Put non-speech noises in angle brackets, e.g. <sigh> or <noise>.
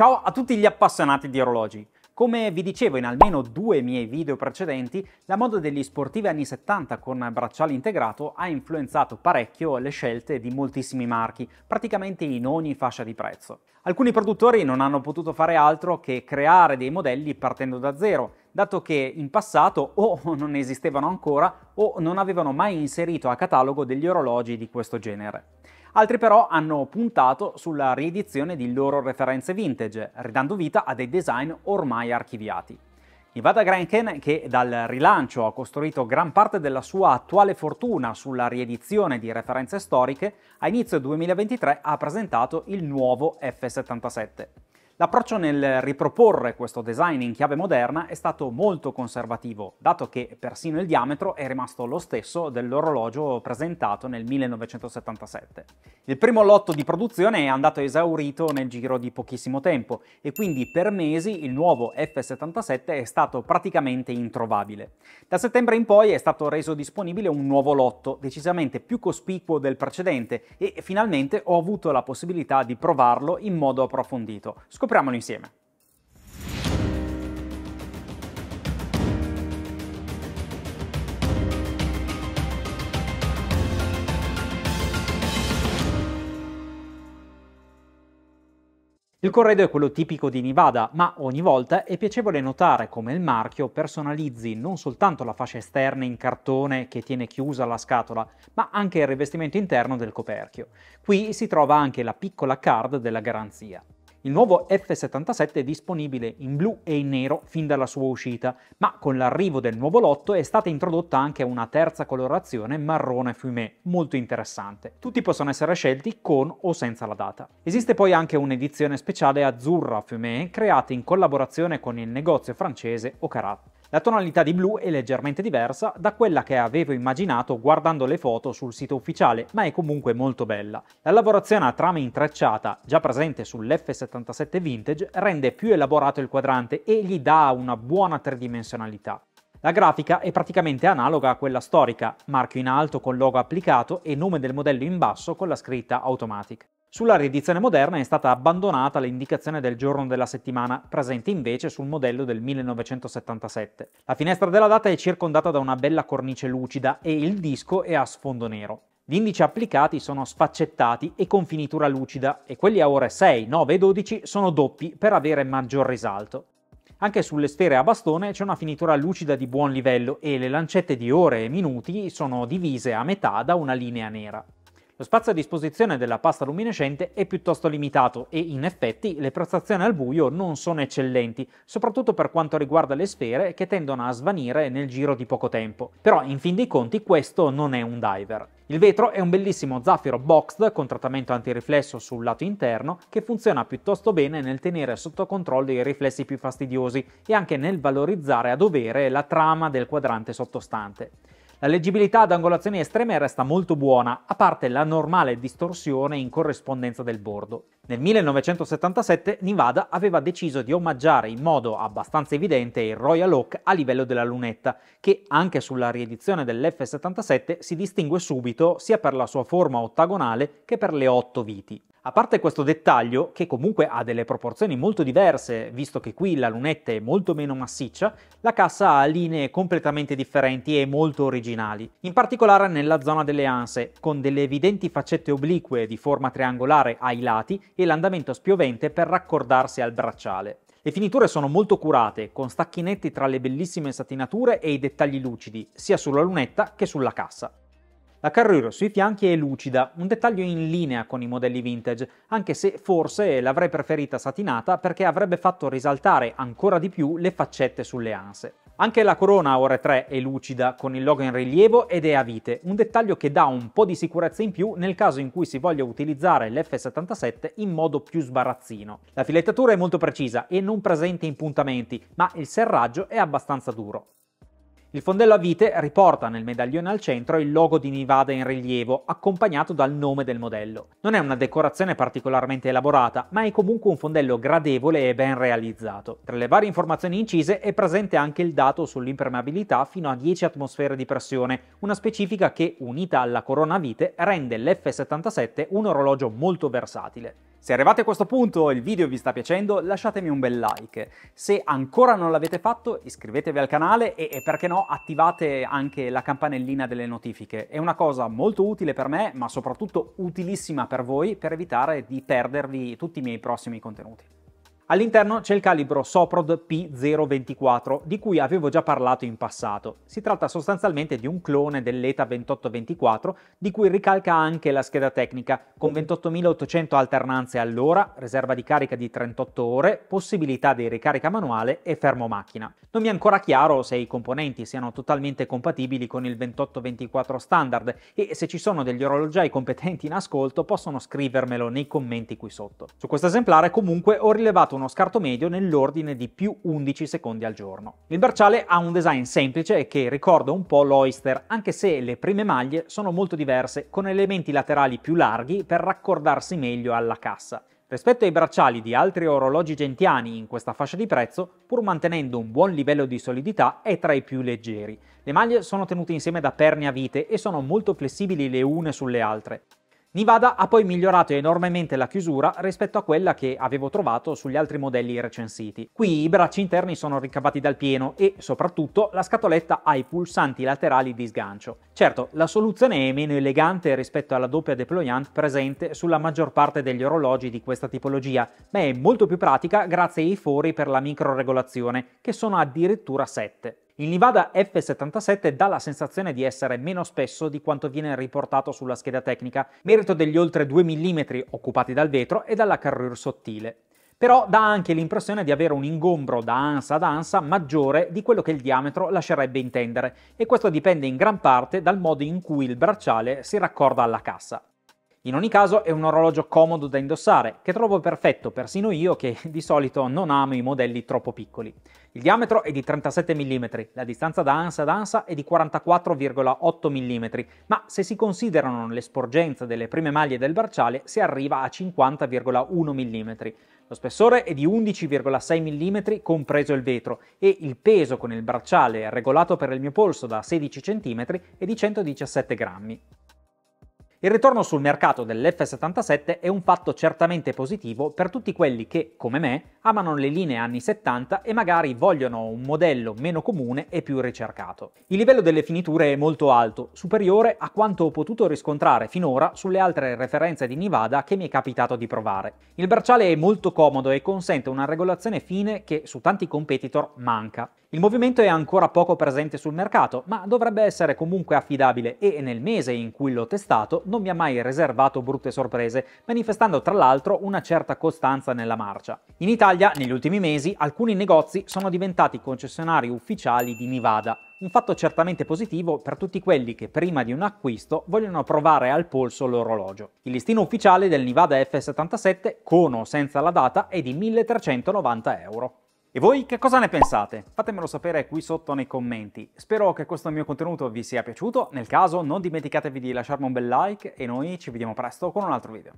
Ciao a tutti gli appassionati di orologi! Come vi dicevo in almeno due miei video precedenti, la moda degli sportivi anni 70 con bracciale integrato ha influenzato parecchio le scelte di moltissimi marchi, praticamente in ogni fascia di prezzo. Alcuni produttori non hanno potuto fare altro che creare dei modelli partendo da zero, dato che in passato o <laughs> non esistevano ancora o non avevano mai inserito a catalogo degli orologi di questo genere. Altri però hanno puntato sulla riedizione di loro referenze vintage, ridando vita a dei design ormai archiviati. Nevada Granken, che dal rilancio ha costruito gran parte della sua attuale fortuna sulla riedizione di referenze storiche, a inizio 2023 ha presentato il nuovo F77. L'approccio nel riproporre questo design in chiave moderna è stato molto conservativo, dato che persino il diametro è rimasto lo stesso dell'orologio presentato nel 1977. Il primo lotto di produzione è andato esaurito nel giro di pochissimo tempo e quindi per mesi il nuovo F77 è stato praticamente introvabile. Da settembre in poi è stato reso disponibile un nuovo lotto, decisamente più cospicuo del precedente e finalmente ho avuto la possibilità di provarlo in modo approfondito, scoprendo Scopriamolo insieme. Il corredo è quello tipico di Nevada, ma ogni volta è piacevole notare come il marchio personalizzi non soltanto la fascia esterna in cartone che tiene chiusa la scatola, ma anche il rivestimento interno del coperchio. Qui si trova anche la piccola card della garanzia. Il nuovo F77 è disponibile in blu e in nero fin dalla sua uscita, ma con l'arrivo del nuovo lotto è stata introdotta anche una terza colorazione marrone fumé, molto interessante. Tutti possono essere scelti con o senza la data. Esiste poi anche un'edizione speciale azzurra fumé creata in collaborazione con il negozio francese Ocarat. La tonalità di blu è leggermente diversa da quella che avevo immaginato guardando le foto sul sito ufficiale, ma è comunque molto bella. La lavorazione a trame intrecciata, già presente sull'F77 Vintage, rende più elaborato il quadrante e gli dà una buona tridimensionalità. La grafica è praticamente analoga a quella storica, marchio in alto con logo applicato e nome del modello in basso con la scritta Automatic. Sulla riedizione moderna è stata abbandonata l'indicazione del giorno della settimana, presente invece sul modello del 1977. La finestra della data è circondata da una bella cornice lucida e il disco è a sfondo nero. Gli indici applicati sono sfaccettati e con finitura lucida e quelli a ore 6, 9 e 12 sono doppi per avere maggior risalto. Anche sulle sfere a bastone c'è una finitura lucida di buon livello e le lancette di ore e minuti sono divise a metà da una linea nera. Lo spazio a disposizione della pasta luminescente è piuttosto limitato e in effetti le prestazioni al buio non sono eccellenti, soprattutto per quanto riguarda le sfere che tendono a svanire nel giro di poco tempo. Però in fin dei conti questo non è un diver. Il vetro è un bellissimo zaffiro boxed con trattamento antiriflesso sul lato interno che funziona piuttosto bene nel tenere sotto controllo i riflessi più fastidiosi e anche nel valorizzare a dovere la trama del quadrante sottostante. La leggibilità ad angolazioni estreme resta molto buona, a parte la normale distorsione in corrispondenza del bordo. Nel 1977 Nivada aveva deciso di omaggiare in modo abbastanza evidente il Royal Oak a livello della lunetta, che anche sulla riedizione dell'F77 si distingue subito sia per la sua forma ottagonale che per le otto viti. A parte questo dettaglio, che comunque ha delle proporzioni molto diverse, visto che qui la lunetta è molto meno massiccia, la cassa ha linee completamente differenti e molto originali, in particolare nella zona delle anse, con delle evidenti faccette oblique di forma triangolare ai lati e l'andamento spiovente per raccordarsi al bracciale. Le finiture sono molto curate, con stacchinetti tra le bellissime satinature e i dettagli lucidi, sia sulla lunetta che sulla cassa. La carrure sui fianchi è lucida, un dettaglio in linea con i modelli vintage, anche se forse l'avrei preferita satinata perché avrebbe fatto risaltare ancora di più le faccette sulle anse. Anche la corona ore 3 è lucida, con il logo in rilievo ed è a vite, un dettaglio che dà un po' di sicurezza in più nel caso in cui si voglia utilizzare l'F77 in modo più sbarazzino. La filettatura è molto precisa e non presente impuntamenti, ma il serraggio è abbastanza duro. Il fondello a vite riporta nel medaglione al centro il logo di Nivada in rilievo, accompagnato dal nome del modello. Non è una decorazione particolarmente elaborata, ma è comunque un fondello gradevole e ben realizzato. Tra le varie informazioni incise è presente anche il dato sull'impermeabilità fino a 10 atmosfere di pressione, una specifica che, unita alla corona a vite, rende l'F77 un orologio molto versatile. Se arrivate a questo punto e il video vi sta piacendo, lasciatemi un bel like. Se ancora non l'avete fatto, iscrivetevi al canale e, e, perché no, attivate anche la campanellina delle notifiche. È una cosa molto utile per me, ma soprattutto utilissima per voi per evitare di perdervi tutti i miei prossimi contenuti. All'interno c'è il calibro Soprod P024, di cui avevo già parlato in passato. Si tratta sostanzialmente di un clone dell'ETA 2824, di cui ricalca anche la scheda tecnica, con 28.800 alternanze all'ora, riserva di carica di 38 ore, possibilità di ricarica manuale e fermo macchina. Non mi è ancora chiaro se i componenti siano totalmente compatibili con il 2824 standard e se ci sono degli orologiai competenti in ascolto possono scrivermelo nei commenti qui sotto. Su questo esemplare comunque ho rilevato uno scarto medio nell'ordine di più 11 secondi al giorno. Il bracciale ha un design semplice che ricorda un po' l'Oyster, anche se le prime maglie sono molto diverse, con elementi laterali più larghi per raccordarsi meglio alla cassa. Rispetto ai bracciali di altri orologi gentiani in questa fascia di prezzo, pur mantenendo un buon livello di solidità, è tra i più leggeri. Le maglie sono tenute insieme da perni a vite e sono molto flessibili le une sulle altre. Nivada ha poi migliorato enormemente la chiusura rispetto a quella che avevo trovato sugli altri modelli recensiti. Qui i bracci interni sono ricavati dal pieno e, soprattutto, la scatoletta ha i pulsanti laterali di sgancio. Certo, la soluzione è meno elegante rispetto alla doppia deployant presente sulla maggior parte degli orologi di questa tipologia, ma è molto più pratica grazie ai fori per la microregolazione, che sono addirittura 7. Il Nevada F77 dà la sensazione di essere meno spesso di quanto viene riportato sulla scheda tecnica, merito degli oltre 2 mm occupati dal vetro e dalla carrure sottile. Però dà anche l'impressione di avere un ingombro da ansa ad ansa maggiore di quello che il diametro lascerebbe intendere, e questo dipende in gran parte dal modo in cui il bracciale si raccorda alla cassa. In ogni caso è un orologio comodo da indossare, che trovo perfetto persino io che <laughs> di solito non amo i modelli troppo piccoli. Il diametro è di 37 mm, la distanza da ansa ad ansa è di 44,8 mm, ma se si considerano le sporgenze delle prime maglie del bracciale si arriva a 50,1 mm. Lo spessore è di 11,6 mm compreso il vetro e il peso con il bracciale regolato per il mio polso da 16 cm è di 117 grammi. Il ritorno sul mercato dell'F77 è un fatto certamente positivo per tutti quelli che, come me, amano le linee anni 70 e magari vogliono un modello meno comune e più ricercato. Il livello delle finiture è molto alto, superiore a quanto ho potuto riscontrare finora sulle altre referenze di Nivada che mi è capitato di provare. Il bracciale è molto comodo e consente una regolazione fine che su tanti competitor manca. Il movimento è ancora poco presente sul mercato, ma dovrebbe essere comunque affidabile e nel mese in cui l'ho testato non mi ha mai riservato brutte sorprese, manifestando tra l'altro una certa costanza nella marcia. In Italia, negli ultimi mesi, alcuni negozi sono diventati concessionari ufficiali di Nevada. un fatto certamente positivo per tutti quelli che prima di un acquisto vogliono provare al polso l'orologio. Il listino ufficiale del Nevada F77, con o senza la data, è di 1390 euro. E voi che cosa ne pensate? Fatemelo sapere qui sotto nei commenti. Spero che questo mio contenuto vi sia piaciuto, nel caso non dimenticatevi di lasciarmi un bel like e noi ci vediamo presto con un altro video.